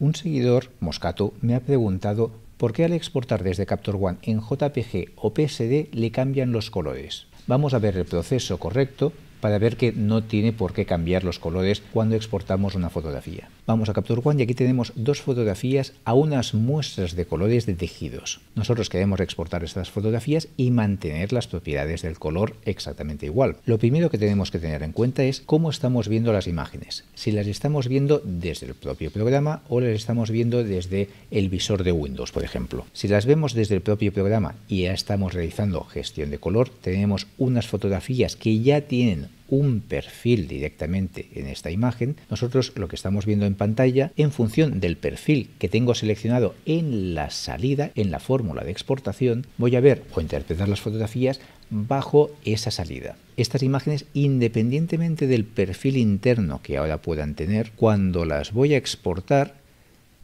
Un seguidor, Moscato, me ha preguntado por qué al exportar desde Capture One en JPG o PSD le cambian los colores. Vamos a ver el proceso correcto para ver que no tiene por qué cambiar los colores cuando exportamos una fotografía. Vamos a Capture One y aquí tenemos dos fotografías a unas muestras de colores de tejidos. Nosotros queremos exportar estas fotografías y mantener las propiedades del color exactamente igual. Lo primero que tenemos que tener en cuenta es cómo estamos viendo las imágenes. Si las estamos viendo desde el propio programa o las estamos viendo desde el visor de Windows, por ejemplo. Si las vemos desde el propio programa y ya estamos realizando gestión de color, tenemos unas fotografías que ya tienen un perfil directamente en esta imagen, nosotros lo que estamos viendo en pantalla, en función del perfil que tengo seleccionado en la salida, en la fórmula de exportación, voy a ver o interpretar las fotografías bajo esa salida. Estas imágenes, independientemente del perfil interno que ahora puedan tener, cuando las voy a exportar,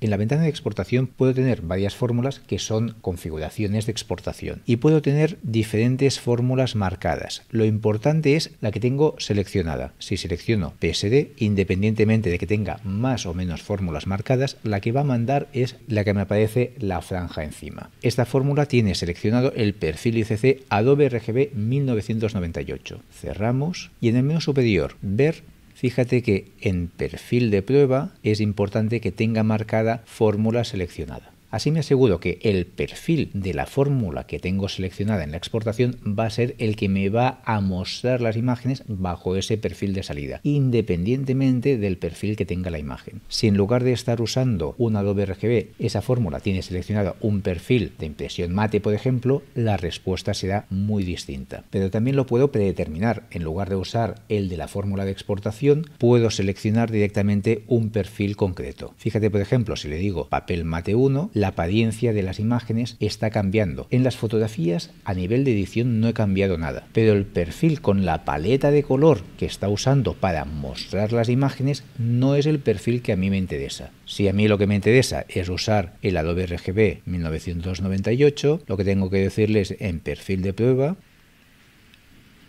en la ventana de exportación puedo tener varias fórmulas que son configuraciones de exportación y puedo tener diferentes fórmulas marcadas. Lo importante es la que tengo seleccionada. Si selecciono PSD, independientemente de que tenga más o menos fórmulas marcadas, la que va a mandar es la que me aparece la franja encima. Esta fórmula tiene seleccionado el perfil ICC Adobe RGB 1998. Cerramos y en el menú superior ver Fíjate que en perfil de prueba es importante que tenga marcada fórmula seleccionada. Así me aseguro que el perfil de la fórmula que tengo seleccionada en la exportación va a ser el que me va a mostrar las imágenes bajo ese perfil de salida, independientemente del perfil que tenga la imagen. Si en lugar de estar usando un Adobe RGB, esa fórmula tiene seleccionada un perfil de impresión mate, por ejemplo, la respuesta será muy distinta. Pero también lo puedo predeterminar. En lugar de usar el de la fórmula de exportación, puedo seleccionar directamente un perfil concreto. Fíjate, por ejemplo, si le digo papel mate 1, la apariencia de las imágenes está cambiando. En las fotografías a nivel de edición no he cambiado nada, pero el perfil con la paleta de color que está usando para mostrar las imágenes no es el perfil que a mí me interesa. Si a mí lo que me interesa es usar el Adobe RGB 1998, lo que tengo que decirles en perfil de prueba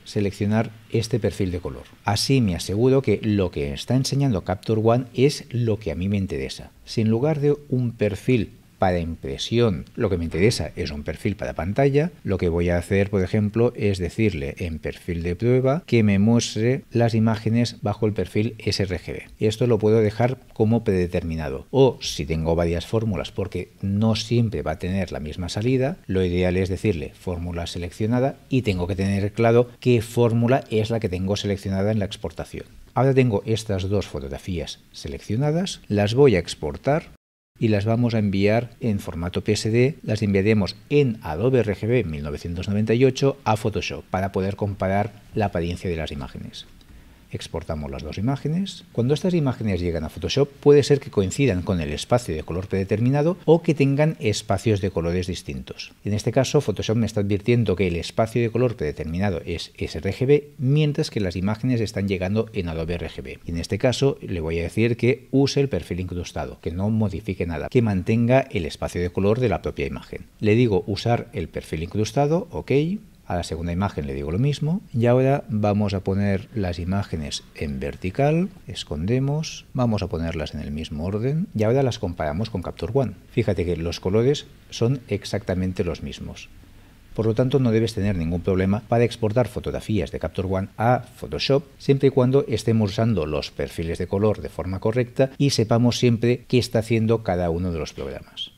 seleccionar este perfil de color. Así me aseguro que lo que está enseñando Capture One es lo que a mí me interesa. Si en lugar de un perfil para impresión. Lo que me interesa es un perfil para pantalla. Lo que voy a hacer, por ejemplo, es decirle en perfil de prueba que me muestre las imágenes bajo el perfil sRGB. Esto lo puedo dejar como predeterminado. O si tengo varias fórmulas, porque no siempre va a tener la misma salida, lo ideal es decirle fórmula seleccionada y tengo que tener claro qué fórmula es la que tengo seleccionada en la exportación. Ahora tengo estas dos fotografías seleccionadas, las voy a exportar y las vamos a enviar en formato PSD, las enviaremos en Adobe RGB 1998 a Photoshop para poder comparar la apariencia de las imágenes exportamos las dos imágenes. Cuando estas imágenes llegan a Photoshop puede ser que coincidan con el espacio de color predeterminado o que tengan espacios de colores distintos. En este caso Photoshop me está advirtiendo que el espacio de color predeterminado es sRGB mientras que las imágenes están llegando en Adobe RGB. En este caso le voy a decir que use el perfil incrustado, que no modifique nada, que mantenga el espacio de color de la propia imagen. Le digo usar el perfil incrustado, ok, a la segunda imagen le digo lo mismo y ahora vamos a poner las imágenes en vertical, escondemos, vamos a ponerlas en el mismo orden y ahora las comparamos con Capture One. Fíjate que los colores son exactamente los mismos. Por lo tanto, no debes tener ningún problema para exportar fotografías de Capture One a Photoshop, siempre y cuando estemos usando los perfiles de color de forma correcta y sepamos siempre qué está haciendo cada uno de los programas.